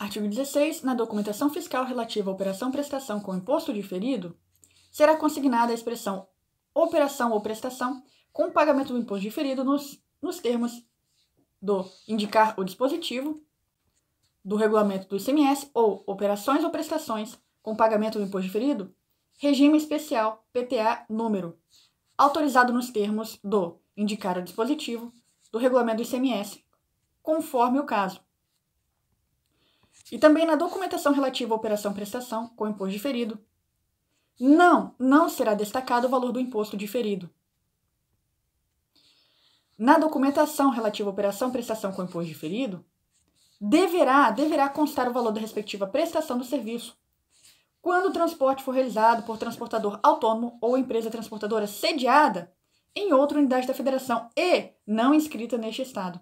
Artigo 16. Na documentação fiscal relativa à operação prestação com imposto diferido, será consignada a expressão operação ou prestação com pagamento do imposto diferido nos, nos termos do indicar o dispositivo do regulamento do ICMS ou operações ou prestações com pagamento do imposto diferido, regime especial PTA número, autorizado nos termos do indicar o dispositivo do regulamento do ICMS, conforme o caso e também na documentação relativa à operação prestação com imposto diferido. Não, não será destacado o valor do imposto diferido. Na documentação relativa à operação prestação com imposto diferido, deverá, deverá constar o valor da respectiva prestação do serviço. Quando o transporte for realizado por transportador autônomo ou empresa transportadora sediada em outra unidade da federação e não inscrita neste estado.